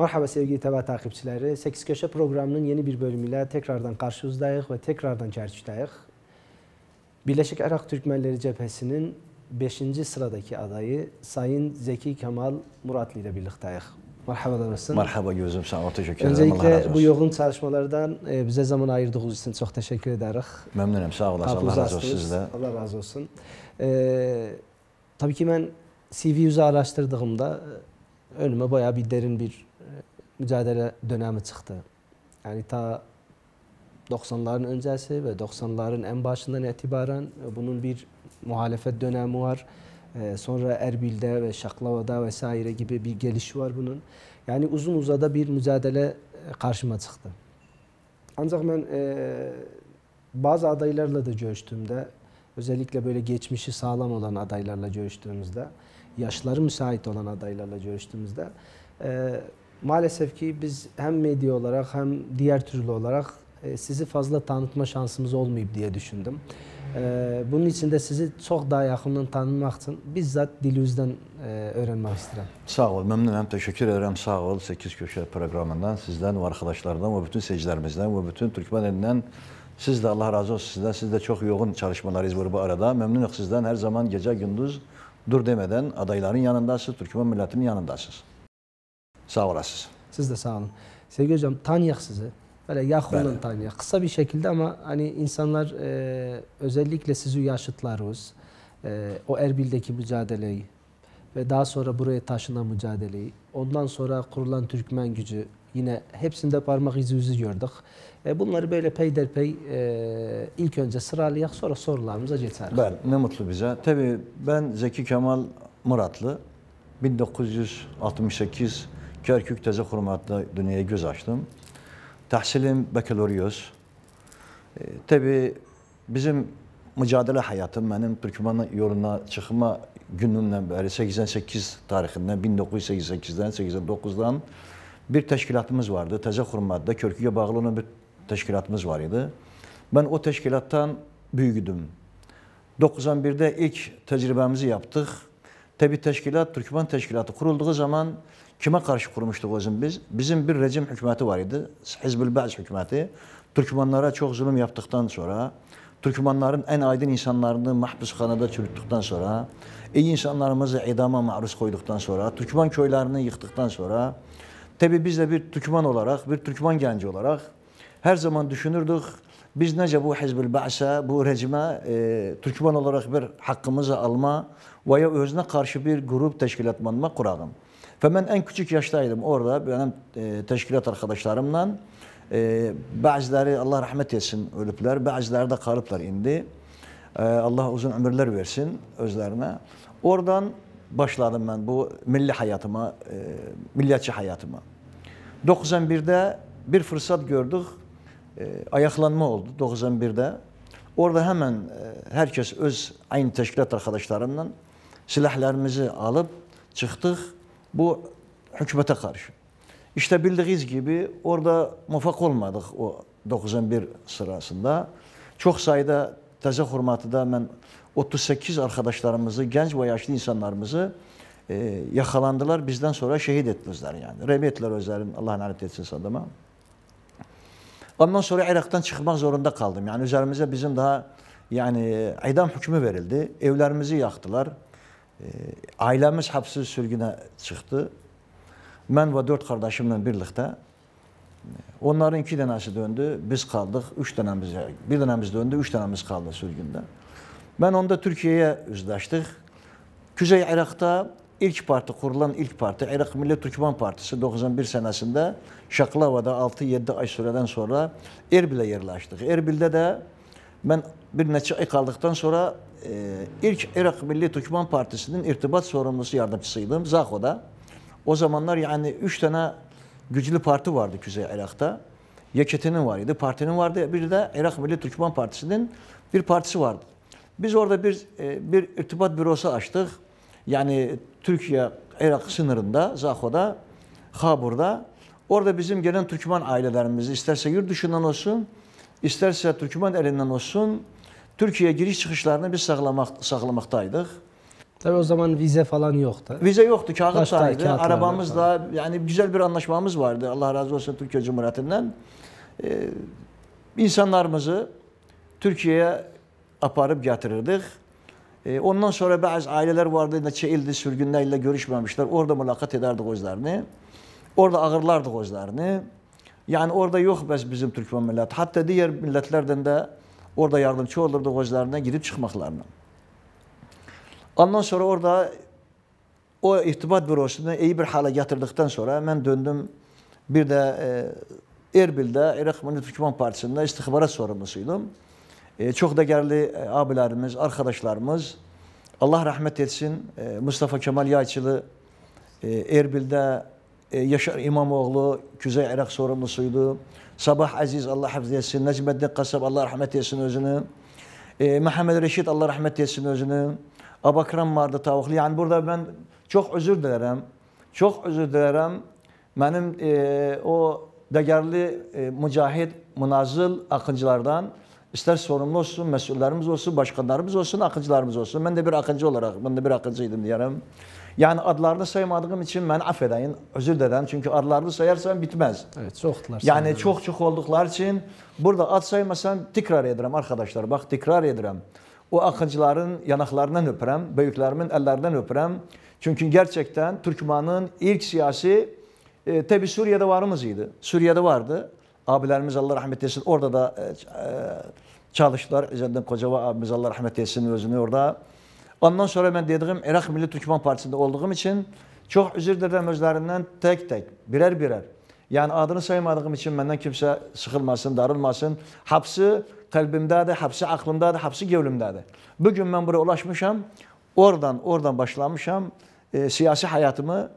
Merhaba sevgili TV takipçileri. 8 Köşe programının yeni bir bölümüyle tekrardan karşınızdayız ve tekrardan çerçüteyiz. Birleşik Arap Türkmenleri Cephesi'nin 5. sıradaki adayı Sayın Zeki Kemal Muratlı ile birlikteyiz. Merhaba nasılsın? Merhaba gözüm sağ ol. Teşekkür ederim. Öncelikle bu yoğun çalışmalardan e, bize zaman ayırdığınız için çok teşekkür ederiz. Memnunum sağ olasın. Allah razı olsun sizde. Allah razı olsun. Ee, tabii ki ben CV araştırdığımda e, önüme bayağı bir derin bir mücadele dönemi çıktı. Yani ta 90'ların öncesi ve 90'ların en başından itibaren e, bunun bir muhalefet dönemi var. E, sonra Erbil'de ve Şaklava'da vesaire gibi bir geliş var bunun. Yani uzun uzada bir mücadele karşıma e, çıktı. Ancak ben bazı adaylarla da görüştüğümde, özellikle böyle geçmişi sağlam olan adaylarla görüştüğümüzde, yaşları müsait olan adaylarla görüştüğümüzde maalesef ki biz hem medya olarak hem diğer türlü olarak e, sizi fazla tanıtma şansımız olmayıp diye düşündüm. E, bunun için de sizi çok daha yakından tanımak için bizzat dilinizden e, öğrenmek istedim. Sağ ol, memnunum, teşekkür ederim. Sağ ol 8 Köşe programından, sizden ve arkadaşlardan ve bütün seyircilerimizden ve bütün Türkmen'den siz de Allah razı olsun sizden. Siz de çok yoğun çalışmalarınız var bu arada. Memnunum sizden. Her zaman gece gündüz dur demeden adayların yanındasınız, Türkmen milletinin yanındasınız. Sağ olasınız. Siz de sağ olun. Sevgili hocam tanıyak sizi. Böyle yakından tanıyak. Kısa bir şekilde ama hani insanlar e, özellikle sizi yaşıtlarız. E, o Erbil'deki mücadeleyi ve daha sonra buraya taşınan mücadeleyi, ondan sonra kurulan Türkmen gücü, yine hepsinde parmak izi yüzü gördük. E, bunları böyle peyderpey e, ilk önce sıralayak sonra sorularımıza geçer. Ben, ne mutlu bize. Tabii ben Zeki Kemal Muratlı. 1968 Kərkük Təzə Xurmadda dünyaya göz açdım. Təhsilim bakalaryos. E, Təbii bizim mücadilə həyatım mənim Türkmen yoluna çıxma günümdən bəri 88 tarixindən 1988-dən 89-dan bir təşkilatımız vardı. Təzə Xurmadda Körküyə bağlı olan bir təşkilatımız var idi. Mən o təşkilatdan böyüdüm. 91-də ilk təcrübəmizi yapdıq. Tabi teşkilat, Türkmen Teşkilatı kurulduğu zaman kime karşı kurmuştuk özüm biz? Bizim bir rejim hükümeti var idi. Hizbül Ba'z hükümeti. Türkmenlere çok zulüm yaptıktan sonra, Türkmenlerin en aydın insanlarını mahpushanada çürüttükten sonra, iyi insanlarımızı idama maruz koyduktan sonra, Türkmen köylerini yıktıktan sonra, tabi biz de bir Türkmen olarak, bir Türkmen genci olarak her zaman düşünürdük, biz necə bu Hizbül Ba'sa, bu rejime e, Türkmen olarak bir hakkımızı alma, veya özüne karşı bir grup teşkilatmanma kurarım. Fakat ben en küçük yaştaydım orada benim e, teşkilat arkadaşlarımla. E, bazıları Allah rahmet etsin ölüpler, bazıları da kalıplar indi. E, Allah uzun ömürler versin özlerine. Oradan başladım ben bu milli hayatıma, e, milliyetçi hayatıma. 91'de bir fırsat gördük, e, ayaklanma oldu 91'de. Orada hemen e, herkes öz aynı teşkilat arkadaşlarından silahlarımızı alıp çıktık bu hükümete karşı. İşte bildiğiniz gibi orada mufak olmadık o 91 sırasında. Çok sayıda teze da ben 38 arkadaşlarımızı, genç ve yaşlı insanlarımızı e, yakalandılar. Bizden sonra şehit ettiler yani. Rebiyetler özelim. Allah lanet etsin sadıma. Ondan sonra Irak'tan çıkmak zorunda kaldım. Yani üzerimize bizim daha yani idam hükmü verildi. Evlerimizi yaktılar. ailəmiz həbsiz sürgünə çıxdı. Mən və 4 qardaşımla birlikdə e, onların 2 dənəsi döndü, biz qaldıq, 3 dənəmiz, 1 dənəmiz döndü, 3 dənəmiz qaldı sürgündə. Mən onda Türkiyəyə üzləşdik. Küzey Iraqda ilk parti qurulan ilk parti Iraq Milli Türkmen Partisi 91 sənəsində Şaklavada 6-7 ay sürədən sonra Erbilə yerləşdik. Erbildə də mən bir neçə ay qaldıqdan sonra e, ilk Irak Milli Türkmen Partisi'nin irtibat sorumlusu yardımcısıydım Zaho'da. O zamanlar yani üç tane güçlü parti vardı Kuzey Irak'ta. Yeketinin vardı, partinin vardı. Bir de Irak Milli Türkmen Partisi'nin bir partisi vardı. Biz orada bir e, bir irtibat bürosu açtık. Yani Türkiye Irak sınırında, Zaho'da, Habur'da. Orada bizim gelen Türkmen ailelerimiz isterse yurt dışından olsun, isterse Türkmen elinden olsun, Türkiyə giriş çıxışlarını biz sağlamaq sağlamaqdaydıq. Təbii o zaman vizə falan yoxdur. Vizə yoxdur, kağız da idi, arabamız da, yəni gözəl bir anlaşmamız vardı. Allah razı olsun Türkiyə Cümhuriyyətindən. Ee, insanlarımızı Türkiyəyə aparıb gətirirdik. Ee, ondan sonra bəzi ailələr vardı, neçə ildir sürgünlərlə görüşməmişlər. Orada mülaqat edərdik özlərini. Orada ağırlardıq özlərini. Yəni orada yox bəs bizim Türkmen millət. Hətta digər millətlərdən də Orada yardımcı olurdu hocalarına girip çıkmaklarına. Ondan sonra orada o irtibat bürosunu iyi bir hale getirdikten sonra hemen döndüm. Bir de e, Erbil'de Irak Milli Hükümet Partisi'nde istihbarat sorumlusuydum. E, çok değerli e, abilerimiz, arkadaşlarımız, Allah rahmet etsin e, Mustafa Kemal Yayçılı, e, Erbil'de e, Yaşar İmamoğlu, Küzey Irak sorumlusuydu. Sabah Aziz Allah hafız etsin. Necmettin Kasap Allah rahmet etsin özünü. E, Mehmet Reşit Allah rahmet etsin özünü. Abakram vardı tavuklu. Yani burada ben çok özür dilerim. Çok özür dilerim. Benim e, o değerli e, mücahit, münazıl akıncılardan İster sorumlu olsun, mesullerimiz olsun, başkanlarımız olsun, akıncılarımız olsun. Ben de bir akıncı olarak, ben de bir akıncıydım diyelim. Yani adlarını saymadığım için ben affedeyim, özür dilerim. Çünkü adlarını sayarsam bitmez. Evet, çoklar. Yani çok çok olduklar için burada ad saymasam tekrar ederim arkadaşlar. Bak tekrar ederim. O akıncıların yanaklarından öpürəm, büyüklerimin ellerinden öpürəm. Çünkü gerçekten Türkmenin ilk siyasi e, tabi Suriye'de varımız idi. Suriye'de vardı. Abilerimiz Allah rahmet eylesin orada da e, e, çalıştılar. Üzerinden Kocava abimiz Allah rahmet eylesin özünü orada. Ondan sonra ben dediğim Irak Milli Türkmen Partisi'nde olduğum için çok özür dilerim özlerinden tek tek, birer birer. Yani adını saymadığım için benden kimse sıkılmasın, darılmasın. Hapsi kalbimdədir, hapsi aklımdadır, hapsi gövlümdədir. Bugün ben buraya ulaşmışam, oradan, oradan başlamışam e, siyasi hayatımı,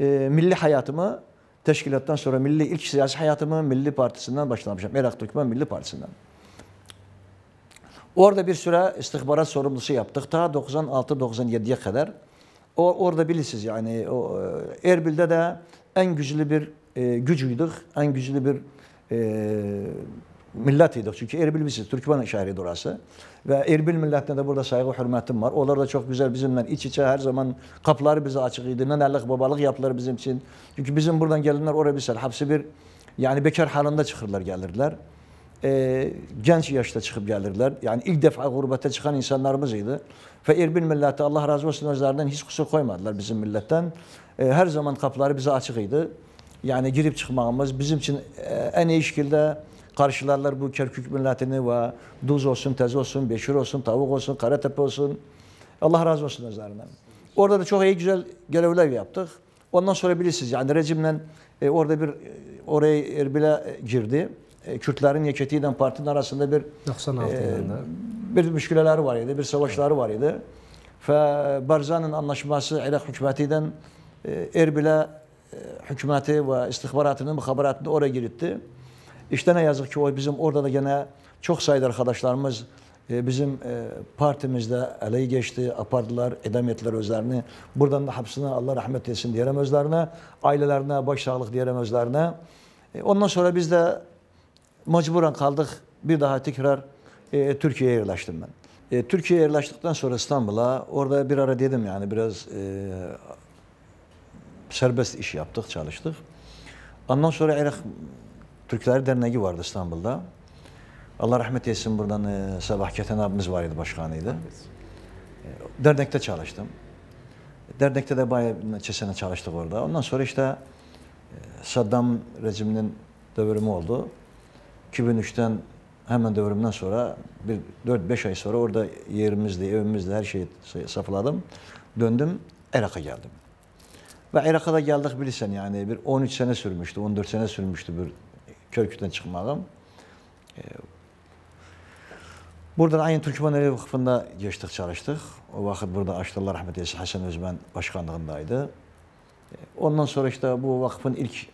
e, milli hayatımı Teşkilattan sonra milli ilk siyasi hayatımı Milli Partisi'nden başlamışım. Irak Türkmen Milli Partisi'nden. Orada bir süre istihbarat sorumlusu yaptık. Ta 96-97'ye kadar. O, orada bilirsiniz yani o, e, Erbil'de de en güçlü bir e, gücüydük. En güçlü bir e, millət idi. Çünki Erbil biziz, Türkmen şəhəridir orası. Və Erbil millətinə də burada sayğı hörmətim var. Onlar da çox gözəl bizimlə iç-içə hər zaman qapıları bizə açıq idi. Nənəlik, babalıq yapdılar bizim üçün. Çünki bizim buradan gələnlər ora bilsən, hapsi bir yəni bekar halında çıxırlar, gəlirdilər. E, gənc yaşda çıxıb gəlirdilər. Yəni ilk dəfə qürbətə çıxan insanlarımız idi. Və Erbil milləti Allah razı olsun özlərindən heç qüsur qoymadılar bizim millətdən. E, hər zaman qapıları bizə açıq idi. Yəni girib çıxmağımız bizim üçün e, ən iyi şəkildə Karşılarlar bu Kerkük milletini ve duz olsun, tez olsun, beşir olsun, tavuk olsun, karatepe olsun. Allah razı olsun özlerinden. Orada da çok iyi güzel görevler yaptık. Ondan sonra bilirsiniz yani rejimle e, orada bir e, oraya Erbil'e e, girdi. E, Kürtlerin yeketiyle partinin arasında bir 96 e, bir müşkileleri var idi, bir savaşlar var idi. Fe Barzan'ın anlaşması Irak hükümetiyle Erbil'e e, hükümeti ve istihbaratını, muhaberatını oraya girdi. İşte ne yazık ki o bizim orada da gene çok sayıda arkadaşlarımız e, bizim e, partimizde eleyi geçti, apardılar, edam ettiler özlerini. Buradan da hapsine Allah rahmet etsin diyelim özlerine, ailelerine başsağlık diyelim özlerine. E, ondan sonra biz de mecburen kaldık. Bir daha tekrar Türkiye'ye yerleştim ben. Türkiye'ye yerleştikten sonra İstanbul'a orada bir ara dedim yani biraz e, serbest iş yaptık, çalıştık. Ondan sonra Irak Türkler Derneği vardı İstanbul'da. Allah rahmet eylesin buradan e, Sabah Keten abimiz vardı başkanıydı. E, dernekte çalıştım. Dernekte de bayağı çesene çalıştık orada. Ondan sonra işte e, Saddam rejiminin devrimi oldu. 2003'ten hemen devrimden sonra bir 4-5 ay sonra orada yerimizde, evimizde her şeyi safladım. Döndüm Irak'a geldim. Ve Irak'a da geldik bilirsen yani bir 13 sene sürmüştü, 14 sene sürmüştü bir körküden çıkmağım. E, buradan aynı Türkmenleri Vakfı'nda geçtik, çalıştık. O vakit burada Açlılar Rahmet Eylesin Hasan Özmen başkanlığındaydı. Ee, ondan sonra işte bu vakfın ilk e,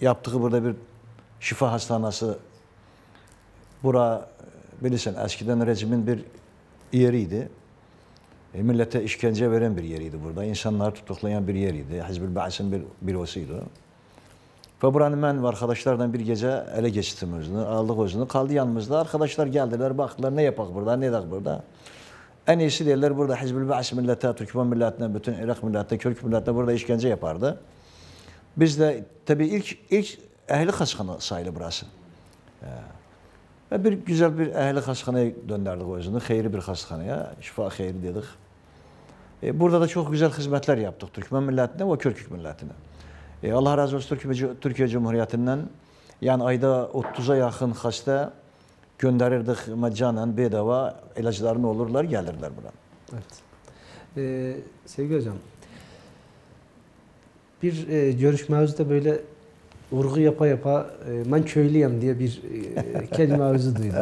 yaptığı burada bir şifa hastanası. Bura e, bilirsin eskiden rejimin bir yeriydi. E, millete işkence veren bir yeriydi burada. İnsanlar tutuklayan bir yeriydi. Hizbül Ba's'ın bir bürosuydu. Ve buranın ben ve arkadaşlardan bir gece ele geçtim özünü, aldık özünü. Kaldı yanımızda. Arkadaşlar geldiler, baktılar ne yapak burada, ne yapak burada. En iyisi derler burada Hizbül Ba'ş millete, Türkmen milletine, bütün Irak milletine, Kürk milletine burada işkence yapardı. Biz de tabii ilk ilk ehli kaskanı sayılı burası. Ee, ve bir güzel bir ehli kaskanaya döndürdük özünü. Hayırlı bir kaskanaya. Şifa hayırlı dedik. Ee, burada da çok güzel hizmetler yaptık Türkmen milletine ve Kürk milletine. E, Allah razı olsun Türkiye, Türkiye Cumhuriyeti'nden. Yani ayda 30'a yakın hasta gönderirdik mecanen bedava ilaçlarını olurlar gelirler buna. Evet. Ee, sevgili hocam, bir e, özde böyle vurgu yapa yapa e, ben köylüyüm diye bir e, kelime özü duydum.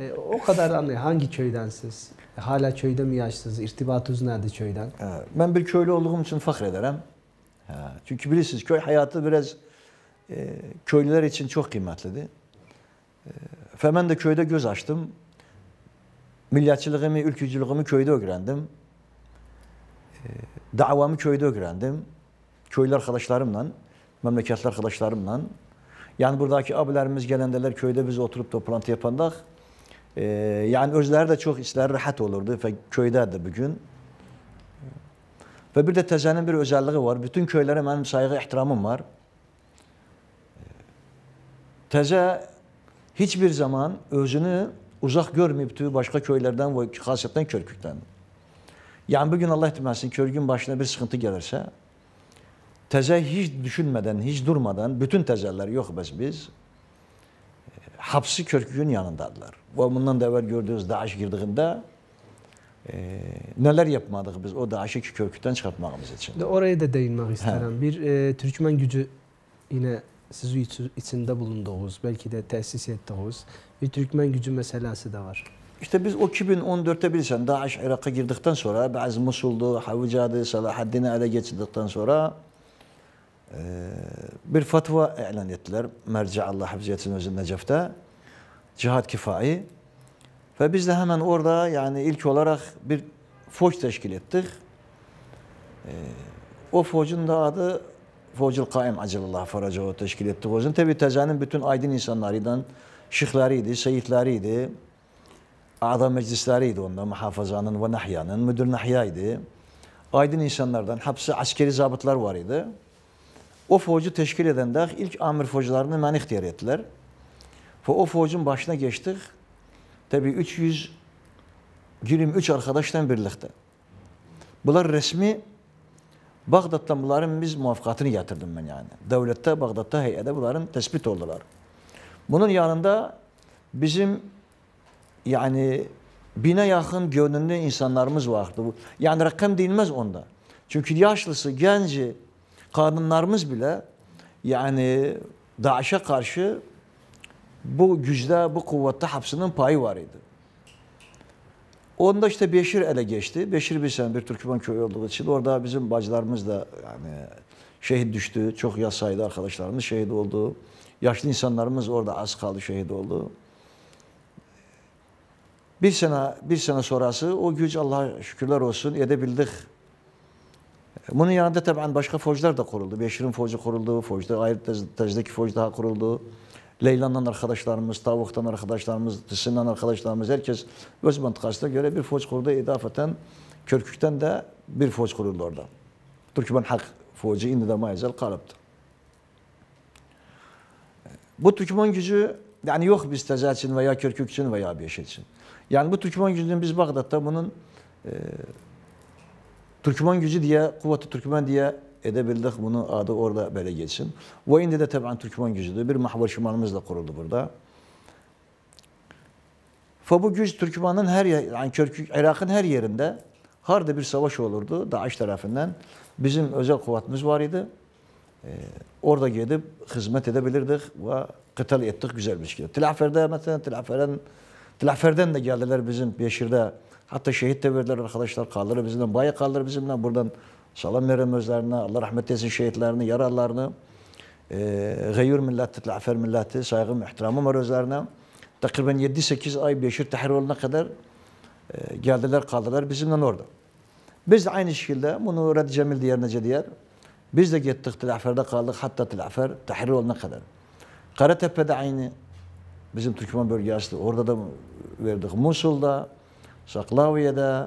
E, o kadar anlıyor. Hani hangi köydensiz? E, hala köyde mi yaşsınız? İrtibatınız nerede köyden? E, ben bir köylü olduğum için fakir ederim çünkü bilirsiniz köy hayatı biraz e, köylüler için çok kıymetliydi. E, hemen de köyde göz açtım. Milliyetçiliğimi, ülkücülüğümü köyde öğrendim. E, davamı köyde öğrendim. Köylü arkadaşlarımla, memleketli arkadaşlarımla. Yani buradaki abilerimiz gelendeler köyde biz oturup toplantı yapandak. E, yani özleri de çok işler rahat olurdu ve köyde de bugün. Və bir də təzənin bir özəlliyi var. Bütün köylərə mənim sayğı ehtiramım var. Təzə heç bir zaman özünü uzaq görməyibdi başqa köylərdən və xasiyyətdən körkükdən. Yəni bu gün Allah etməsin körgün başına bir sıxıntı gələrsə, təzə heç düşünmədən, heç durmadan bütün təzəllər yox bəs biz e, hapsi körküyün yanındadılar. Və bundan da əvvəl gördüyünüz Daş girdiyində e, neler yapmadık biz o ki kökünden çıkartmamız için. De oraya da değinmek isterim. Bir e, Türkmen gücü yine siz içinde bulunduğunuz, belki de tesis ettiğiniz bir Türkmen gücü meselesi de var. İşte biz o 2014'te bilirsen DAEŞ Irak'a girdikten sonra bazı Musul'du, Havuca'dı, Salahaddin'i ele geçirdikten sonra e, bir fatva ilan ettiler. Merci Allah Hafziyet'in özü Necef'te. Cihad kifai. Ve biz de hemen orada yani ilk olarak bir foç teşkil ettik. Ee, o focun da adı Focul Kaim Acılullah o teşkil ettik. Hocun tabi tezenin bütün aydın insanlarıydan şıhlarıydı, seyitleriydi. Adam meclisleriydi onda muhafazanın ve nahyanın. Müdür nahyaydı. Aydın insanlardan hapsi askeri zabıtlar var idi. O focu teşkil eden de ilk amir focularını ben ihtiyar ettiler. Ve o focun başına geçtik. Tabii 300 23 arkadaştan birlikte. Bunlar resmi Bağdat'tan bunların biz muvaffakatını getirdim ben yani. Devlette, Bağdat'ta, heyede bunların tespit oldular. Bunun yanında bizim yani bine yakın gönüllü insanlarımız vardı. Yani rakam değilmez onda. Çünkü yaşlısı, genci, kadınlarımız bile yani DAEŞ'e karşı bu güçte, bu kuvvette hapsinin payı var idi. Onda işte Beşir ele geçti. Beşir bilsen bir Türkmen köyü olduğu için orada bizim bacılarımız da yani şehit düştü. Çok yaz sayıda arkadaşlarımız şehit oldu. Yaşlı insanlarımız orada az kaldı şehit oldu. Bir sene, bir sene sonrası o güç Allah'a şükürler olsun edebildik. Bunun yanında tabii başka fojlar da kuruldu. Beşir'in focu kuruldu, fojda ayrı tezdeki foj daha kuruldu. Leyla'ndan arkadaşlarımız, Tavuk'tan arkadaşlarımız, Tısından arkadaşlarımız herkes öz mantıkasına göre bir foç kurdu. İdafaten Körkük'ten de bir foç kuruldu orada. Türkmen Hak focu indi de mayezel kalıptı. Bu Türkmen gücü yani yok biz Teza veya Körkük veya bir şey için. Yani bu Türkmen gücünün biz Bağdat'ta bunun e, Türkmen gücü diye, kuvvet Türkmen diye edebildik. Bunu adı orada böyle geçsin. Ve indi de tabi Türkmen gücüdür. Bir mahvar şumanımız da kuruldu burada. Fa bu güç Türkmen'in her yer, yani Irak'ın her yerinde harda bir savaş olurdu Daesh tarafından. Bizim özel kuvvetimiz var idi. Ee, orada gidip hizmet edebilirdik ve kıtal ettik güzel bir şekilde. Tilafer'de mesela Tilafer'den, Tilafer'den de geldiler bizim Beşir'de. Hatta şehit de verdiler arkadaşlar kaldılar bizimle, bayı kaldılar bizimle. Buradan Salam verem özlerine, Allah rahmet etsin şehitlerini, yaralarını. Ee, gayur milleti, telafer milleti, saygım, ihtiramım var özlerine. Takriben 7-8 ay Beşir Tahrir olana kadar e, geldiler kaldılar bizimle orada. Biz de aynı şekilde bunu Red Cemil diye nece Biz de gittik Tilafer'de kaldık hatta Tilafer Tahrir olana kadar. Karatepe'de aynı bizim Türkmen bölgesi orada da verdik. Musul'da, Saklaviye'de,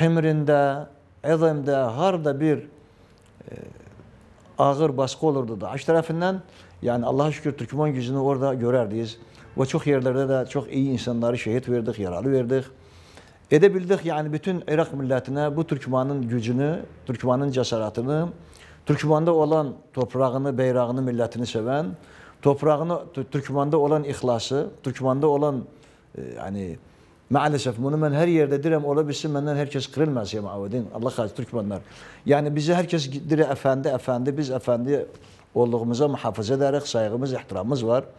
Himrin'de, Əzəmdə harda bir e, ağır baskı olurdu da. Aç tərəfindən, yəni Allaha şükür Türkmen gücünü orada görərdiniz. Və çox yerlərdə də çox iyi insanları şehit verdik, yaralı verdik. Edə bildik, yəni bütün İraq millətinə bu Türkmanın gücünü, Türkmanın cəsarətini, Türkmanda olan torpağını, bayrağını, millətini sevən, torpağını Türkmanda olan ixlası, Türkmanda olan e, yəni Maalesef bunu mən hər yerdə deyirəm, ola bilsin məndən hər kəs qırılmaz ya Maudin. Allah xatirinə Türkmenlər. Yəni bizi hər kəs deyir əfəndi, əfəndi, biz əfəndi olduğumuza mühafizə edərək sayğımız, ehtiramımız var.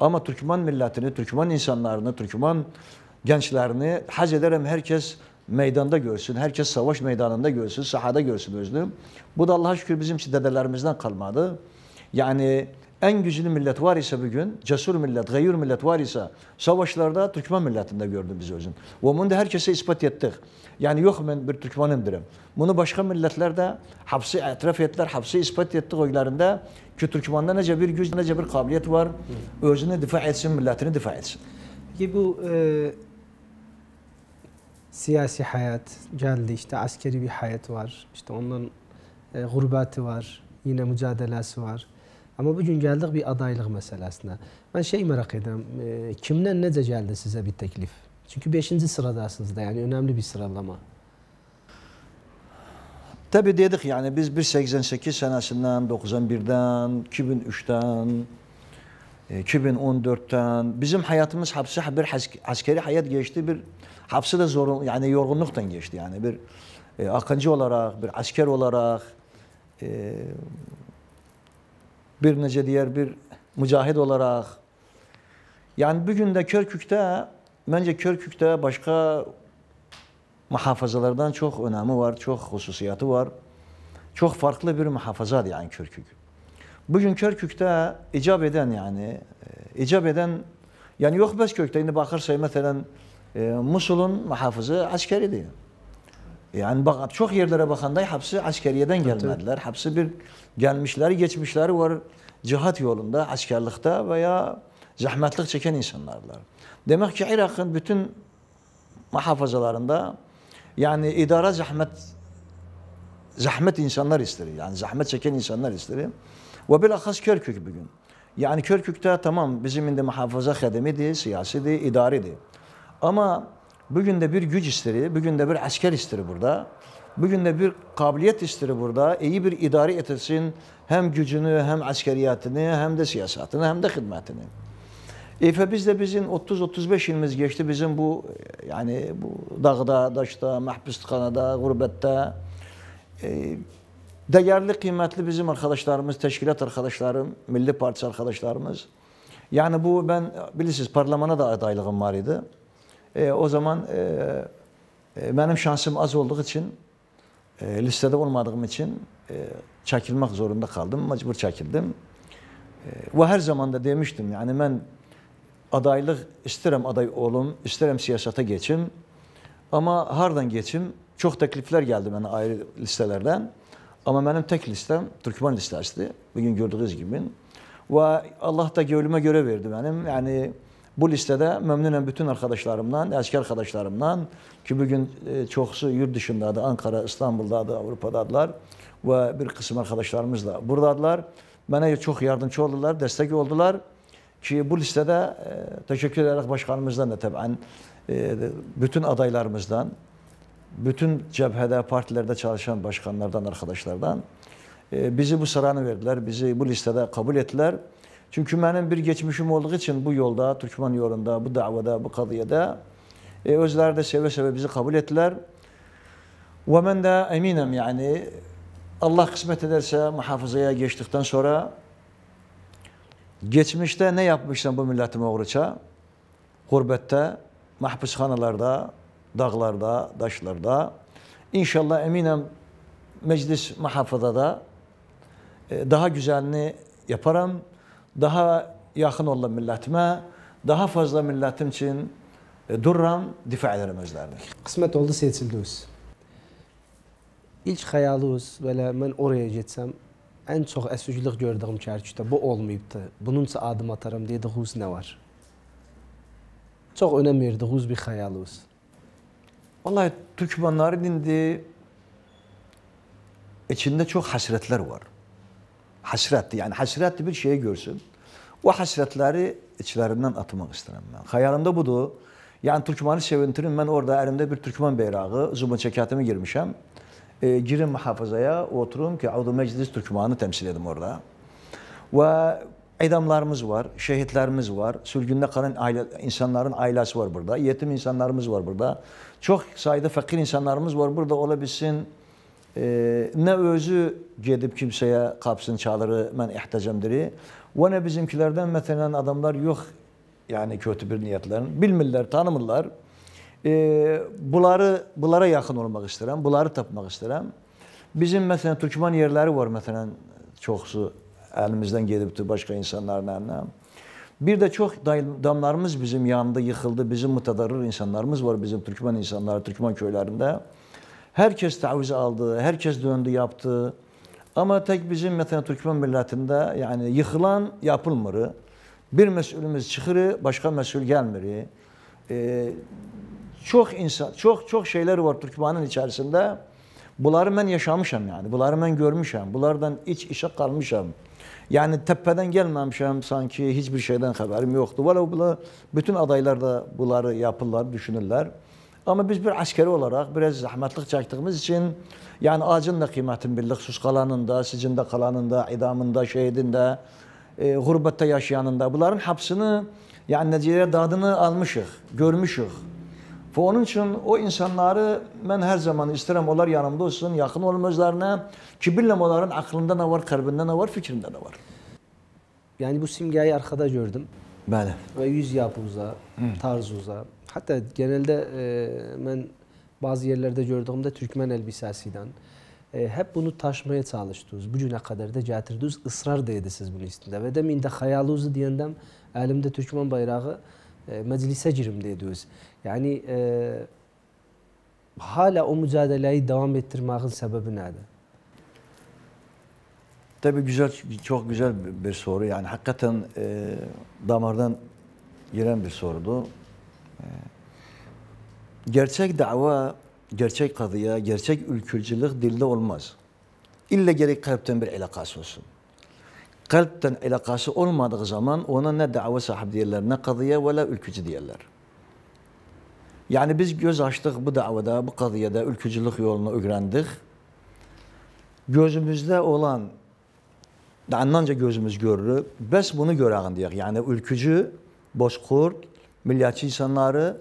Amma Türkmen millətini, Türkmen insanlarını, Türkmen gənclərini həz edərəm hər kəs meydanda görsün, hər kəs savaş meydanında görsün, sahada görsün özünü. Bu da Allaha şükür bizim dədələrimizdən qalmadı. Yəni En güçlü millet var ise bugün, cesur millet, gayur millet var ise savaşlarda Türkmen milletinde gördüm biz özün. Ve bunu da herkese ispat ettik. Yani yok ben bir Türkmenimdirim. Bunu başka milletlerde hapsi etraf ettiler, hapsi ispat ettik oylarında ki Türkmanda nece bir güç, nece bir kabiliyet var. Özünü difa etsin, milletini difa etsin. Peki bu e, siyasi hayat geldi, işte askeri bir hayat var, işte onun e, gurbeti var, yine mücadelesi var ama bu gün bir adaylık meselesine ben şey merak edirəm, e, kimdən necə gəldi sizə bir teklif? Çünkü 5 sıradasınız da, yani önemli bir sıralama. Tabi dedik yani biz 188 senesinden, 91'den, 2003'ten, 2014'ten bizim hayatımız hapsi bir askeri hayat geçti. Bir hapsi de zorun yani yorgunluktan geçti yani bir e, akıncı olarak, bir asker olarak e, bir nece diğer bir mücahid olarak. Yani bugün de Körkük'te, bence Körkük'te başka muhafazalardan çok önemi var, çok hususiyatı var. Çok farklı bir muhafazadır yani Körkük. Bugün Körkük'te icap eden yani, e, icap eden, yani yok bes kökte, şimdi bakarsayım mesela e, Musul'un muhafızı askeridir. Yani bak, çok yerlere bakanda hapsi askeriyeden gelmediler. Hapsi bir gelmişler, geçmişler var cihat yolunda, askerlikte veya zahmetlik çeken insanlarlar. Demek ki Irak'ın bütün muhafazalarında yani idara zahmet zahmet insanlar ister. Yani zahmet çeken insanlar ister. Ve bilakis Körkük bugün. Yani Körkük'te tamam bizim de muhafaza hedemidi, siyasidi, idaridi. Ama bugün de bir güç isteri, bugün de bir asker isteri burada. Bugün de bir kabiliyet istiri burada. İyi bir idare etilsin hem gücünü, hem askeriyatını, hem de siyasatını, hem de hizmetini. Eyfe biz de bizim 30-35 yılımız geçti bizim bu yani bu dağda, daşta, mahpislikhanada, gurbette e, değerli, kıymetli bizim arkadaşlarımız, teşkilat arkadaşlarım, Milli parti arkadaşlarımız. Yani bu ben bilirsiniz parlamana da adaylığım var idi. E, o zaman e, benim şansım az olduğu için e, listede olmadığım için e, çakılmak zorunda kaldım. Mecbur çakildim. E, ee, ve her zaman da demiştim yani ben adaylık isterim aday olum, isterim siyasete geçim. Ama hardan geçim çok teklifler geldi bana ayrı listelerden. Ama benim tek listem Türkmen listesi. Bugün gördüğünüz gibi. Ve Allah da gönlüme göre verdi benim. Yani bu listede memnunum bütün arkadaşlarımdan, asker arkadaşlarımdan ki bugün e, çoğusu yurt dışındadır, Ankara, İstanbul'dadır, Avrupa'dadılar ve bir kısım arkadaşlarımız da buradaydılar. Bana çok yardımcı oldular, destek oldular ki bu listede e, teşekkür ederek başkanımızdan da təbii e, bütün adaylarımızdan, bütün cephede partilerde çalışan başkanlardan, arkadaşlardan bizi bu sıranı verdiler, bizi bu listede kabul ettiler. Çünkü benim bir geçmişim olduğu için bu yolda, Türkmen yolunda, bu davada, bu qadiyada e, özləri də sevə-sevə bizi kabul ettiler. Ve ben de eminim yani Allah kısmet ederse mühafizəyə geçtikten sonra geçmişte ne yapmışsan bu millətim oğruça, qurbətdə, məhbusxanalarda, dağlarda, daşlarda, inşallah əminəm məclis mühafizədə e, daha güzelini yaparım daha yaxın olam millətimə, daha fazla milletim için e, dururam, difa edirəm özlərini. Kısmet oldu seçildiniz. İlk xəyalınız belə mən oraya getsəm en çok əsücülük gördüyüm çərçivədə bu olmayıbdı. Bununsa adım atarım dediyiniz ne var? Çox önəm verdiyiniz bir xəyalınız. Vallahi Türkmenlerin indi içinde çok hasretler var haşrattı. Yani haşrattı bir şey görsün. O hasretleri içlerinden atmak istedim ben. Hayalimde budu. Yani Türkmanı sevintirim. Ben orada elimde bir Türkmen bayrağı, zuma çekatımı girmişim. E, girim hafızaya, oturum ki Avdu Meclis Türkmanı temsil edim orada. Ve edamlarımız var, şehitlerimiz var, sürgünde kalan aile, insanların ailesi var burada, yetim insanlarımız var burada. Çok sayıda fakir insanlarımız var burada olabilsin. nə özü gedib kimsəyə qapısını çalırı, mən ehtəcəmdiri. Və nə bizimkilərdən məsələn adamlar yox, yəni kötü bir niyyətlərin, bilmirlər, tanımırlar. E, bunları, bunlara yaxın olmaq istəyirəm, bunları tapmaq istəyirəm. Bizim məsələn Türkmen yerləri var məsələn çoxsu əlimizdən gedibdi başqa insanların əlinə. Bir də çox damlarımız bizim yanında yıxıldı. Bizim mütədarır insanlarımız var, bizim Türkmen insanları, Türkmen köylərində. Herkes taviz aldı, herkes döndü yaptı. Ama tek bizim mesela Türkmen milletinde yani yıkılan yapılmırı. Bir mesulümüz çıkırı, başka mesul gelmiri. Ee, çok insan, çok çok şeyler var Türkmenin içerisinde. Bunları ben yaşamışım yani. Bunları ben görmüşüm. Bunlardan iç işe kalmışım. Yani tepeden gelmemişim sanki hiçbir şeyden haberim yoktu. Valla bütün adaylar da bunları yapırlar, düşünürler. Amma biz bir əskəri olaraq biraz zəhmətlıq çəkdiyimiz üçün, yəni acın da qiymətin bildik, sus qalanın da, sicində qalanın da, idamında, şəhidin də, e, qürbətdə yaşayanın da. Bunların həbsini, yəni necəyə dadını almışıq, görmüşük. Və onun üçün o insanları mən hər zaman istəyirəm, onlar yanımda olsun, yaxın olun özlərinə. Kibirlə onların aklında nə var, qəlbində nə var, fikrində nə var. Yəni bu simgəyi arxada gördüm. Bəli. Və yüz yapımıza, Hı. tarzuza, Hatta genelde e, ben bazı yerlerde gördüğümde Türkmen elbisəsindən e, hep bunu taşmaya çalıştınız. Bu kadar da də gətirdiniz, ısrar da edirsiniz bunun üstündə. Və də indi xəyaluzu deyəndəm elimde Türkmen bayrağı e, məclisə girim dediniz. Yəni e, hala o mücadeleyi devam ettirmağın sebebi nedir? Tabii güzel, çok güzel bir soru. Yani hakikaten e, damardan giren bir sorudu. Ee, gerçek dava, gerçek kadıya, gerçek ülkücülük dilde olmaz. İlle gerek kalpten bir alakası olsun. Kalpten alakası olmadığı zaman ona ne dava sahibi diyorlar, ne kadıya ve ülkücü diyorlar. Yani biz göz açtık bu davada, bu kadıyada ülkücülük yolunu öğrendik. Gözümüzde olan, da anlanca gözümüz görür, Biz bunu gören diyor. Yani ülkücü, bozkurt, milliyetçi insanları,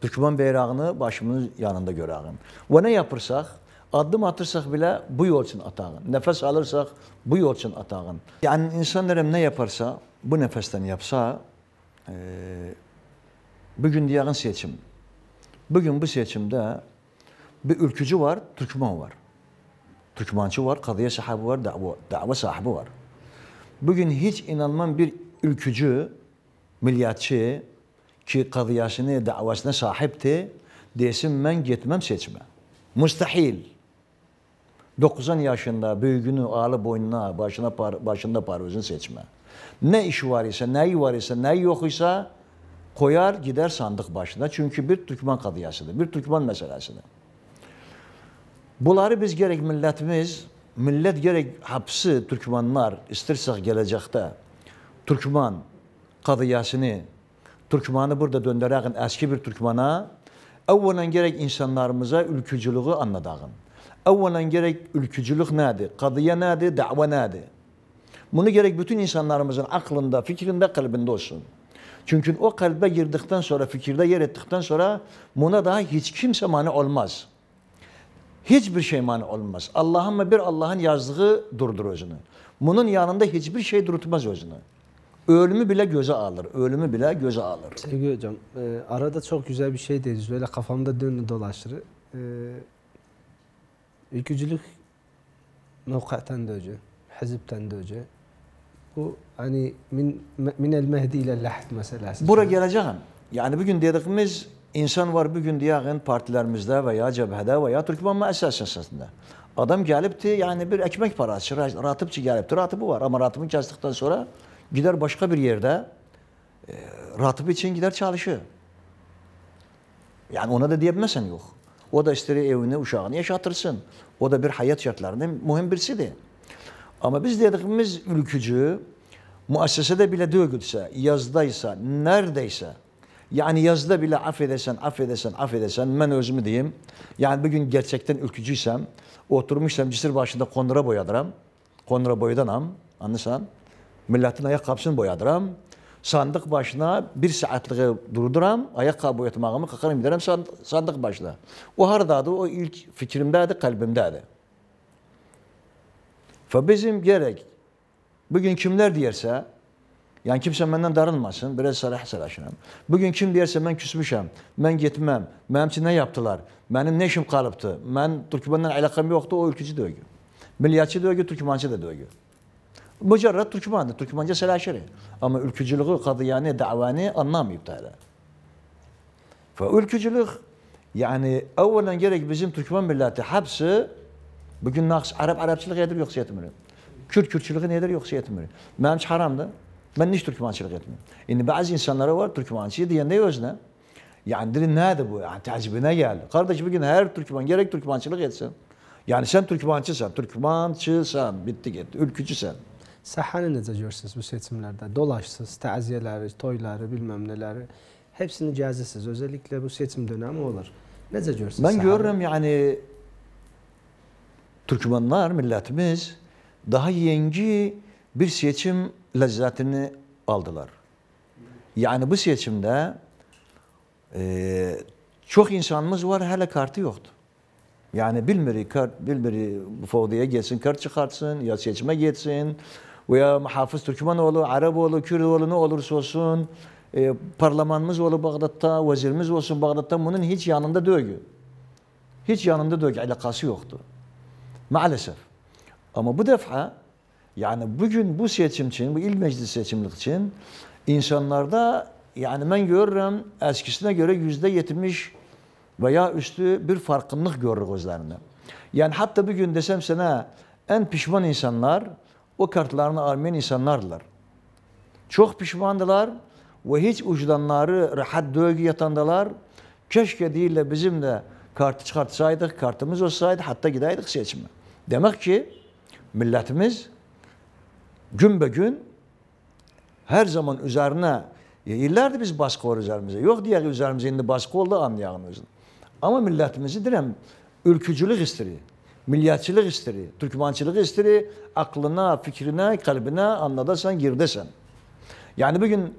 Türkmen bayrağını başımızın yanında görəğim. Və nə yapırsaq, addım atırsaq belə bu yol için atağın. Nefes alırsaq bu yol için atağın. Yani insan ne yaparsa, bu nefesten yapsa, e, bu gün seçim. Bugün bu seçimde bir ülkücü var, Türkmen var. Türkmençi var, kadıya sahibi var, dava, dava sahibi var. Bugün hiç inanmam bir ülkücü, milliyetçi, ki qadiyasını, davasına sahibdir, desin mən getməm seçmə. Müstahil. 90 yaşında böyüğünü alı boynuna, başına par başında parvizini seçmə. Nə iş var isə, nəyi var isə, nəyi yox isə qoyar, gedər sandıq başına. Çünki bir türkman qadiyasıdır, bir türkman məsələsidir. Bunları biz gərək millətimiz, millət gərək hapsi türkmanlar, istərsək gələcəkdə türkman qadiyasını Türkmanı burada döndürəğin eski bir Türkmana, əvvələn gerek insanlarımıza ülkücülüğü anladığın, Əvvələn gerek ülkücülük nədir, qadıya nədir, dəva nədir? Bunu gerek bütün insanlarımızın aklında, fikrinde, kalbinde olsun. Çünkü o kalbe girdikten sonra, fikirde yer ettikten sonra buna daha hiç kimse mani olmaz. Hiçbir şey mani olmaz. Allah'ın ve bir Allah'ın yazdığı durdur özünü. Bunun yanında hiçbir şey durutmaz özünü. Ölümü bile göze alır. Ölümü bile göze alır. Sevgili hocam, e, arada çok güzel bir şey deriz. Böyle kafamda dönü dolaşır. E, ülkücülük mevkaten de hoca, hizipten de hoca. Bu hani min, min el mehdi ile lahd mesela. Buraya geleceğim. Yani bugün dediğimiz insan var bugün diyeğin partilerimizde veya cebhede veya Türkmen esasında. Adam gelipti yani bir ekmek parası, ratıpçı gelipti. Ratıbı var ama ratibini kestikten sonra Gider başka bir yerde e, ratip için gider çalışır. Yani ona da diyemezsen yok. O da ister evini, uşağını yaşatırsın. O da bir hayat şartlarının mühim birisidir. Ama biz dediğimiz ülkücü muassesede bile dögülse, yazdaysa, neredeyse yani yazda bile affedesen, affedesen, affedesen, ben özümü diyeyim. Yani bugün gerçekten ülkücüysem, oturmuşsam cisir başında konura boyadıram. Konura boyadanam, anlasan. millətin ayaqqabısını boyadıram. Sandıq başına bir saatlığı durduram, ayaqqabı boyatmağımı qıqırım edirəm sand sandıq başına. O haradadır, o ilk fikrimdədir, qəlbimdədir. Və bizim gərək bugün kimlər deyərsə, yəni kimsə məndən darılmasın, biraz sərəh sərəşirəm. Bugün kim deyərsə mən küsmüşəm, mən getməm, mənim üçün nə yaptılar, mənim nə işim qalıbdır, mən Türkmenlə əlaqəm yoxdur, o ülkücü döyü. Milliyyətçi döyü, Türkmançı da döyü. Mücerret Türkmendir. Türkmence selaşeri. Ama ülkücülüğü, kadıyani, davani anlamayıp da Ve ülkücülük yani evvelen gerek bizim Türkmen milleti hepsi bugün naks Arap Arapçılık nedir yoksa yetmiyor. Kürt Kürtçülüğü nedir yoksa yetmiyor. Benim haramdı. Ben hiç Türkmençilik etmiyorum. Yani bazı insanlara var Türkmençi diyen ne özne? Yani dedi nerede bu? Yani tecrübine geldi. Kardeş bugün her Türkmen gerek Türkmençilik etsin. Yani sen Türkmençisin, Türkmençisin, bitti gitti, ülkücüsen. Səhrəni necə görürsünüz bu seçimlərdə? Dolaşsınız, təziyyələri, toyları, bilməm neleri Hepsini gəzisiniz. özellikle bu seçim dönəmi olur. Necə görürsünüz? Ben görürüm yani Türkmenler milletimiz daha yengi bir seçim ləzzətini aldılar. Yani bu seçimdə e, çox insanımız var, hələ kartı yoxdur. Yani bilmirik, kart, bilmirik fovdaya geçsin kart çıxartsın, ya seçimə geçsin veya Hafız Türkmenoğlu, Araboğlu, Kürdoğlu ne olursa olsun e, parlamanımız olur Bağdat'ta, vezirimiz olsun Bağdat'ta bunun hiç yanında dögü. Hiç yanında dögü alakası yoktu. Maalesef. Ama bu defa yani bugün bu seçim için, bu il meclis seçimlik için insanlarda yani ben görürüm eskisine göre yüzde yetmiş veya üstü bir farkınlık görür gözlerinde. Yani hatta bugün desem sana en pişman insanlar o kartlarını almayan insanlardılar. Çox pişmandılar və heç ucdanları rahat döyü yatandalar. Keşke deyirlər bizim də kartı çıxartsaydıq, kartımız olsaydı, hatta gidaydik seçimə. Demək ki, millətimiz günbəgün hər zaman üzərinə illərdir biz baskı var üzərimizə. Yox deyək üzərimizə indi baskı oldu anlayağınızın. Amma millətimizi deyirəm ülkücülük istəyir. Milliyetçilik istiri, Türkmançılık istiri, aklına, fikrine, kalbine anladırsan, girdesin. Yani bugün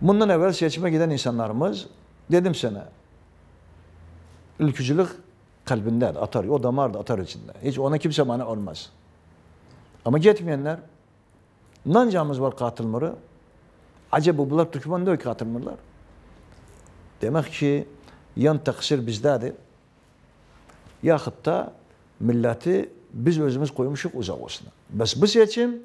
bundan evvel seçime giden insanlarımız, dedim sana, ülkücülük kalbinden atar, o damar da atar içinde. Hiç ona kimse mani olmaz. Ama gitmeyenler, nancamız var katılmırı, acaba bunlar Türkmen öyle katılmırlar. Demek ki yan taksir bizdedir. Yaxud da milleti biz özümüz qoymuşuq uzaq olsun. Bəs bu seçim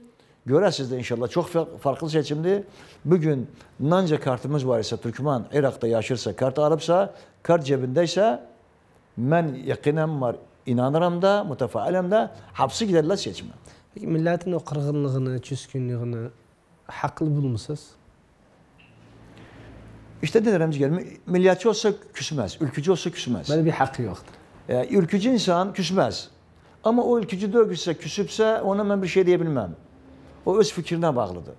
görəsiz də inşallah çox farklı seçimdir. Bugün gün nanca kartımız var isə Türkmen Iraqda yaşırsa, kart alıbsa, kart cebindeyse, isə mən yəqinən var, inanıram da, mütəfəələm də həbsə gedərlər seçimə. Peki millətin o qırğınlığını, küskünlüyünü haqlı bulmusuz? İşte deyirəm ki, milliyetçi olsa küsmez, ülkücü olsa küsmez. Böyle bir hakkı yoktur. E, ürkücü insan küsməz. Amma o ülkücü dövgüsə, küsübsə, ona mən bir şey deyə bilməm. O öz fikrinə bağlıdır.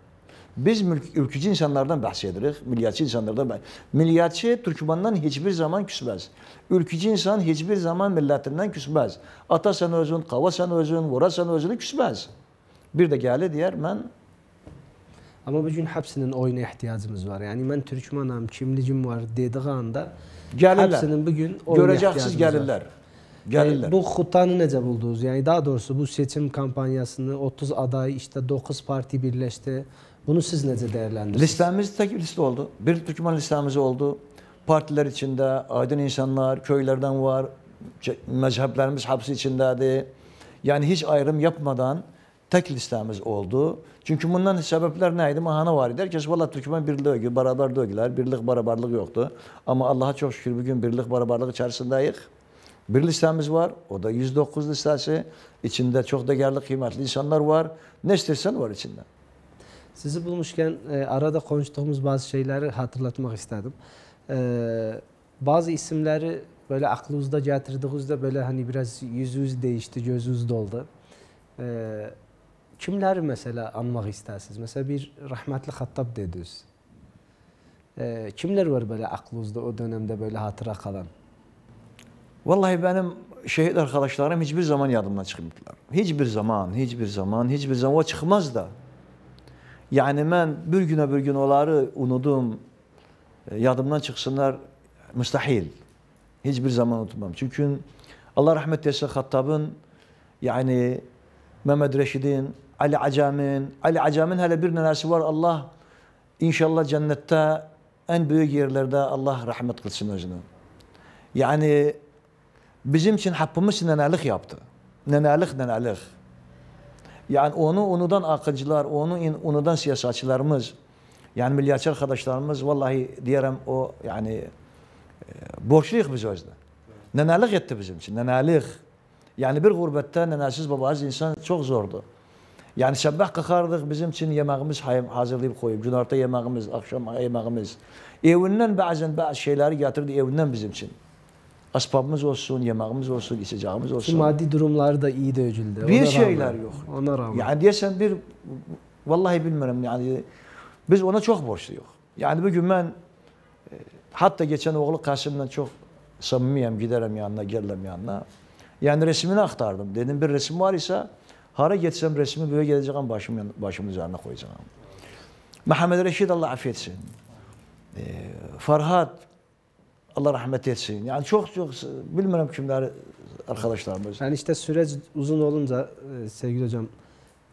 Biz ülkücü insanlardan bəhs edirik, milliyyətçi insanlardan bəhs Milliyyətçi Türkmandan heç bir zaman küsməz. Ülkücü insan heç bir zaman millətindən küsməz. Ata sən özün, qava sən özün, vura sən özünü küsməz. Bir də gəlir deyər, mən Amma bu gün həbsinin oyuna ehtiyacımız var. Yəni mən Türkmanam, kimligim var dediyi anda Gəlirlər. Hepsinin bugün görəcəksiz gəlirlər. Var. E, bu xutanı necə buldunuz? Yani daha doğrusu bu seçim kampanyasını 30 aday, işte 9 parti birləşdi. Bunu siz necə değerlendirdiniz? Listəmiz tək listə oldu. Bir Türkmen listemiz oldu. Partiler içinde aydın insanlar, köylerden var. mezheplerimiz hapsi içindədir. Yani hiç ayrım yapmadan tek listemiz oldu. çünkü bundan sebepler nə idi? Mahana var idi. Herkes valla Türkmen birliği ögü, beraber dögüler. Birlik, barabarlık yoktu. Ama Allah'a çok şükür bugün birlik, barabarlık içerisindeyiz. Bir listemiz var. O da 109 listesi. İçinde çok değerli, kıymetli insanlar var. Ne istersen var içinde. Sizi bulmuşken e, arada konuştuğumuz bazı şeyleri hatırlatmak istedim. E, bazı isimleri böyle aklınızda getirdiğinizde böyle hani biraz yüzünüz değişti, gözünüz doldu. E, kimler mesela anmak istersiniz? Mesela bir rahmetli Hattab dediniz. E, kimler var böyle aklınızda o dönemde böyle hatıra kalan? Vallahi benim şehit arkadaşlarım hiçbir zaman yardımdan çıkmadılar. Hiçbir zaman, hiçbir zaman, hiçbir zaman o çıkmaz da. Yani ben bir güne bir gün onları unudum, yardımdan çıksınlar müstahil. Hiçbir zaman unutmam. Çünkü Allah rahmet eylesin Hattab'ın yani Mehmet Reşid'in Ali Acam'ın. Ali Acam'ın hele bir nenesi var Allah inşallah cennette en büyük yerlerde Allah rahmet kılsın özünü. Yani bizim için hakkımız nenelik yaptı. Nenelik nenelik. Yani onu onudan akıcılar, onu onudan siyasetçilerimiz, yani milliyetçi arkadaşlarımız vallahi diyorum o yani e, borçluyuz biz özde. Nenelik etti bizim için, nenelik. Yani bir gurbette nenesiz babasız insan çok zordu. Yani sabah kalkardık bizim için yemeğimiz hazırlayıp koyup. Cunarta yemeğimiz, akşam yemeğimiz. Evinden bazen bazı şeyleri getirdi evinden bizim için. Asbabımız olsun, yemeğimiz olsun, içeceğimiz olsun. Şimdi maddi durumlar da iyi de öcüldü. Bir ona şeyler rağmen. yok. Ona rağmen. Yani desen bir, vallahi bilmiyorum yani biz ona çok borçluyuz. Yani bugün ben e, hatta geçen oğlu Kasım'dan çok samimiyim, giderim yanına, gelirim yanına. Yani resmini aktardım. Dedim bir resim var ise Hara geçsem resmi böyle geleceğim başım, başımın üzerine koyacağım. Muhammed Reşid Allah affetsin. Ee, Farhat Allah rahmet etsin. Yani çok çok bilmiyorum kimler arkadaşlarımız. Yani işte süreç uzun olunca e, sevgili hocam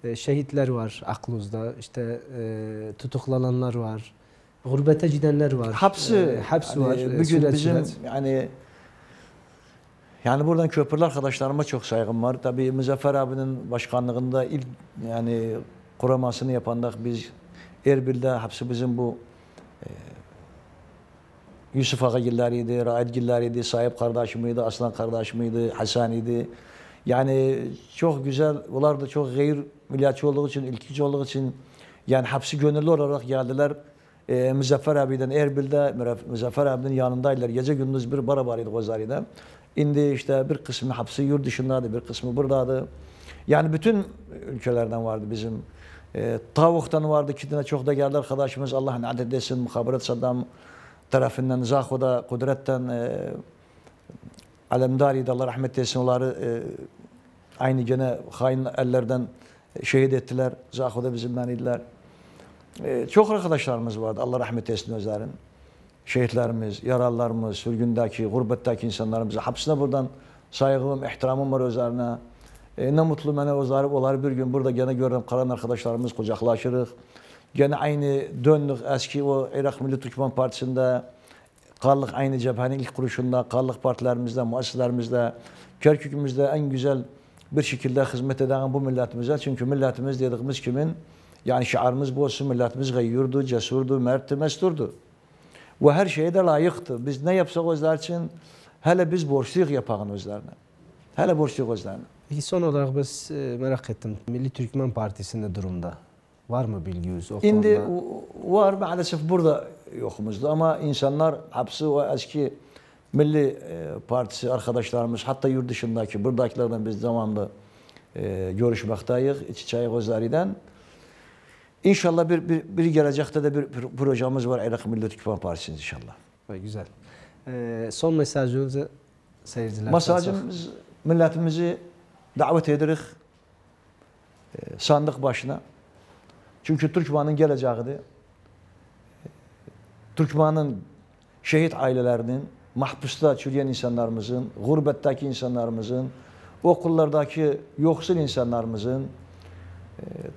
e, şehitler var aklınızda. İşte e, tutuklananlar var. Gurbete gidenler var. Hapsi. E, hapsi yani var. E, bugün süreç, bizim süreç. yani yani buradan köprülü arkadaşlarıma çok saygım var. Tabii Muzaffer abinin başkanlığında ilk yani kuramasını yapandak biz Erbil'de hepsi bizim bu e, Yusuf Akagilleriydi, Raid Gilleriydi, Sahip kardeşimiydi, miydi, Aslan kardeş miydi, Yani çok güzel, onlar da çok gayr milliyetçi olduğu için, ilkici olduğu için yani hepsi gönüllü olarak geldiler. E, Muzaffer abiden Erbil'de, Muzaffer abinin yanındaydılar. Gece gündüz bir barabarıydı Gozari'de indi işte bir kısmı hapsi yurt dışındadır, bir kısmı buradadır. Yani bütün ülkelerden vardı bizim. E, Tavuk'tan vardı, Kidin'e çok da geldi arkadaşımız. Allah nadet etsin, Muhabirat Saddam tarafından, Zaho'da, Kudret'ten, e, Alemdari'de Allah rahmet etsin. Onları e, aynı gene hain ellerden şehit ettiler. Zaho'da bizimden idiler. E, çok arkadaşlarımız vardı, Allah rahmet etsin özlerin şehitlerimiz, yaralılarımız, sürgündeki, gurbetteki insanlarımızı hepsine buradan saygım, ihtiramım var özlerine. E, ne mutlu bana özleri olar bir gün burada gene görürüm kalan arkadaşlarımız kucaklaşırız. Gene aynı döndük eski o Irak Milli Türkmen Partisi'nde kallık aynı cephenin ilk kuruşunda, kallık partilerimizde, muassiselerimizde, Kerkük'ümüzde en güzel bir şekilde hizmet eden bu milletimize. Çünkü milletimiz dediğimiz kimin? Yani şiarımız bu olsun, milletimiz gayyurdu, cesurdu, mertti, mesturdu ve her şeye de layıktı. Biz ne yapsak özler için hele biz borçluyuk yapağın özlerine. Hele borçluyuk özlerine. Peki son olarak biz e, merak ettim. Milli Türkmen Partisi'nde durumda var mı bilgiyiz? yüz? Şimdi konuda... var maalesef burada yokumuzdu ama insanlar hapsi ve eski Milli e, Partisi arkadaşlarımız hatta yurt dışındaki buradakilerden biz zamanlı e, görüşmekteyiz. İç içe gözlerinden. İnşallah bir, bir, bir gələcəkdə də bir, bir projemiz var Ərəq Millət Küpan Partisi inşallah. Və gözəl. E, son mesajınızı seyircilərə Mesajımız millətimizi dəvət edirik e, sandıq başına. Çünki Türkmanın gələcəyidir. E, Türkmanın şəhid ailələrinin, mahbusda çürüyən insanlarımızın, qürbətdəki insanlarımızın, okullardakı yoxsul insanlarımızın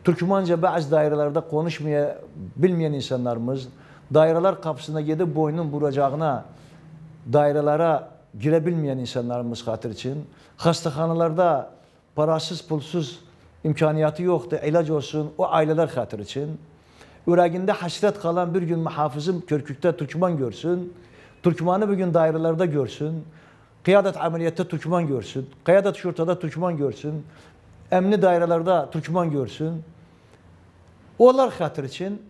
Türkmence bazı dairelerde konuşmaya bilmeyen insanlarımız daireler kapısına gidip boynun vuracağına dairelere girebilmeyen insanlarımız hatır için hastahanelerde parasız pulsuz imkaniyatı yoktu ilaç olsun o aileler hatır için yüreğinde hasret kalan bir gün muhafızım Körkük'te Türkmen görsün Türkmanı bugün dairelerde görsün Kıyadet ameliyette Türkmen görsün. Kıyadet şurtada Türkmen görsün emni dairelerde Türkman görsün. Onlar hatır için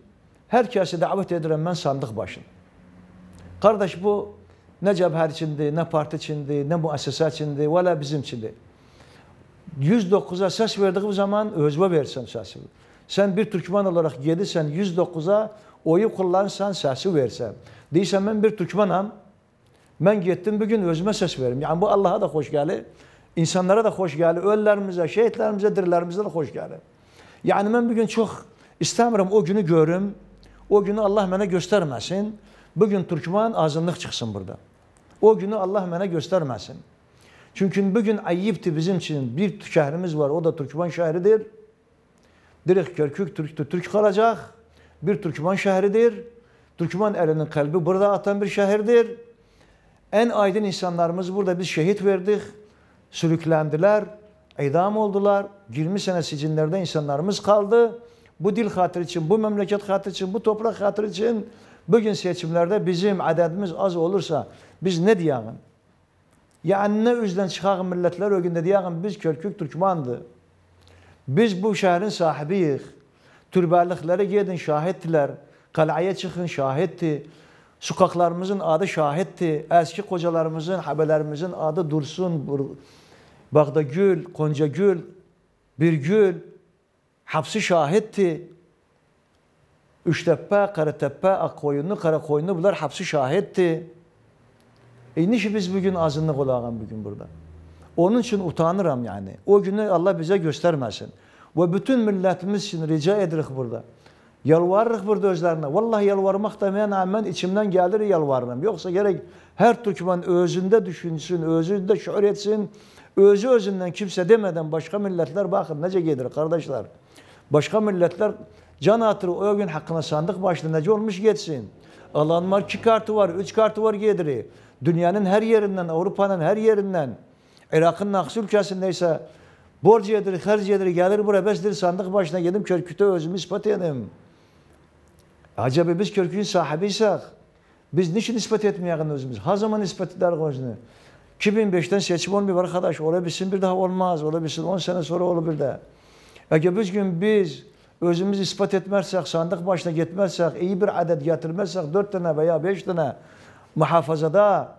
herkese davet edirəm mən sandıq başına. Kardeş bu ne cəbhər içindi, ne parti içindi, ne müəssisə içindi, valla bizim içindi. 109'a ses verdiğim zaman özüme versem sesi. Sen bir Türkmen olarak gelirsen 109'a oyu kullansan sesi versen. Değilsen ben bir Türkmenam. Ben gittim bugün özüme ses verim. Yani bu Allah'a da hoş gelir. insanlara da xoş gəlir. Ölülərimizə, şəhidlərimizə, dirilərimizə də xoş gəlir. Yəni mən bu gün çox istəmirəm o günü görüm. O günü Allah mənə göstərməsin. Bu gün Türkmen azınlıq çıxsın burada. O günü Allah mənə göstərməsin. Çünki bu gün ayıbdır bizim üçün. Bir şəhrimiz var, o da Türkmen şəhridir. Direk Kerkük Türk'tü Türk kalacak. Bir Türkmen şehridir. Türkmen elinin kalbi burada atan bir şehirdir. En aydın insanlarımız burada biz şehit verdik. sürüklendiler, idam oldular. 20 sene sicillerde insanlarımız kaldı. Bu dil hatır için, bu memleket hatır için, bu toprak hatır için bugün seçimlerde bizim adedimiz az olursa biz ne diyelim? Yani ne yüzden çıkak milletler o günde diyelim biz körkük Türkmandı. Biz bu şehrin sahibiyiz. Türbelikleri gidin şahittiler. kaleye çıkın şahitti. Sokaklarımızın adı şahitti. Eski kocalarımızın, haberlerimizin adı dursun. Bağda Gül, Konca Gül, Bir Gül, hapsi şahitti. Üçtepe, Karatepe, Akkoyunlu, Karakoyunlu bunlar hapsi şahitti. E niçin biz bugün azınlık olağan bugün burada? Onun için utanırım yani. O günü Allah bize göstermesin. Ve bütün milletimiz için rica ederiz burada. Yalvarırız burada özlerine. Vallahi yalvarmak demeye rağmen içimden gelir yalvarırım. Yoksa gerek her Türkmen özünde düşünsün, özünde şöhretsin, etsin Özü özünden kimse demeden başka milletler bakın nece gelir kardeşler. Başka milletler can hatırı o gün hakkına sandık başlı nece olmuş geçsin. Alanma iki kartı var, üç kartı var geliri. Dünyanın her yerinden, Avrupa'nın her yerinden, Irak'ın naksı ülkesindeyse borcu yedir, harcı yedir, gelir buraya besdir sandık başına geldim körküte özümü ispat edelim. Acaba biz körküyün sahibiysek, biz niçin ispat etmeyelim özümüz? Ha zaman ispat eder özünü. 2005'ten seçim olmuyor arkadaş. Olabilsin bir daha olmaz. Olabilsin 10 sene sonra olur bir de. Eğer biz gün biz özümüz ispat etmezsek, sandık başına gitmezsek, iyi bir adet getirmezsek 4 tane veya 5 tane muhafazada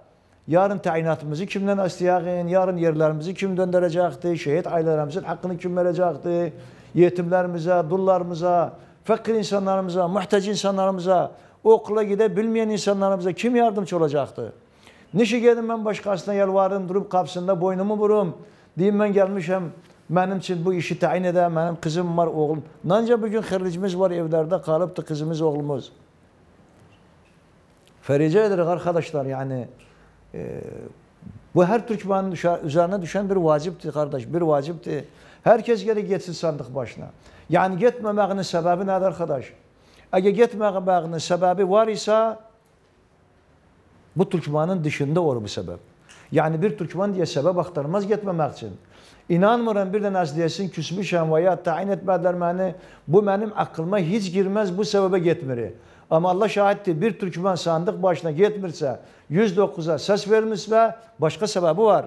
yarın təyinatımızı kimden istəyəğin, yarın yerlerimizi kim döndürəcəkdir, şehit ailelerimizin hakkını kim verəcəkdir, yetimlerimize, dullarımıza, fakir insanlarımıza, muhtaç insanlarımıza, okula gidebilmeyen insanlarımıza kim yardımcı olacaktı? Neşə gedim mən başqasına yalvarım, durub qapısında boynumu vurum. Deyim mən gəlmişəm, mənim üçün bu işi təyin edə, mənim qızım var, oğlum. Nanca bugün xəricimiz var evlərdə, qalıbdı qızımız, oğlumuz. Fericə edirik arkadaşlar, yəni e, bu hər Türkmənin düşə, üzərinə düşən bir vacibdir, qardaş, bir vacibdir. Hər kəs gələk getsin sandıq başına. Yəni getməməyinin səbəbi nədir, qardaş? Əgər getməməyinin səbəbi var isə, Bu Türkmanın dışında olur bu sebep. Yani bir Türkman diye sebep aktarmaz gitmemek için. İnanmıyorum bir de nasıl diyesin küsmüşüm veya tayin etmediler beni. Bu benim aklıma hiç girmez bu sebebe gitmiri. Ama Allah şahittir bir Türkmen sandık başına gitmirse 109'a ses vermiş ve başka sebebi var.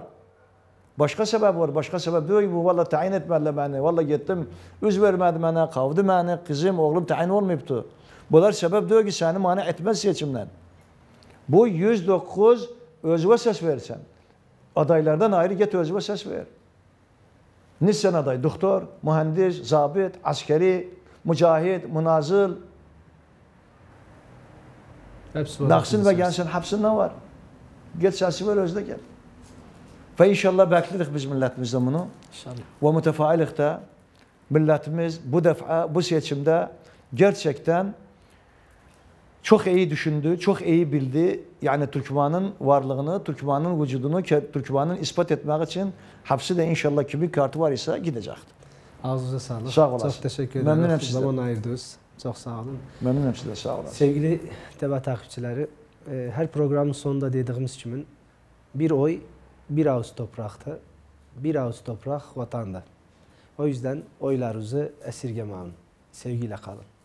Başka sebep var, başka sebep diyor ki bu valla tayin etmediler beni, valla gittim, üz vermedi bana, kavdı beni, kızım, oğlum tayin olmayıptı. Bunlar sebep diyor ki seni mani etmez seçimden. Bu 109 özüve ses versen. Adaylardan ayrı get özüve ses ver. Nissen aday doktor, mühendis, zabit, askeri, mücahid, münazıl. Hepsi var. Naksin ve gelsin hapsinden var. Get sesi ver özde gel. Ve inşallah bekledik biz milletimizden bunu. İnşallah. Ve mütefailik de milletimiz bu defa bu seçimde gerçekten Çox iyi düşündü, çox iyi bildi. Yəni Türkmanın varlığını, Türkmanın vücudunu, Türkmanın isbat etmək üçün həbsi də inşallah kimi kartı var isə gedəcəkdir. Ağzınıza sağlıq. Sağ olasın. Çox təşəkkür edirəm. Məmnunam sizə. Zaman ayırdınız. Çox sağ olun. Məmnunam sizə. Sağ olasın. Sevgili TV takipçiləri, e, hər proqramın sonunda dediyimiz kimi bir oy, bir avuç torpaqdır. Bir avuç torpaq vatandır. O yüzdən oylarınızı əsirgəməyin. Sevgi ilə qalın.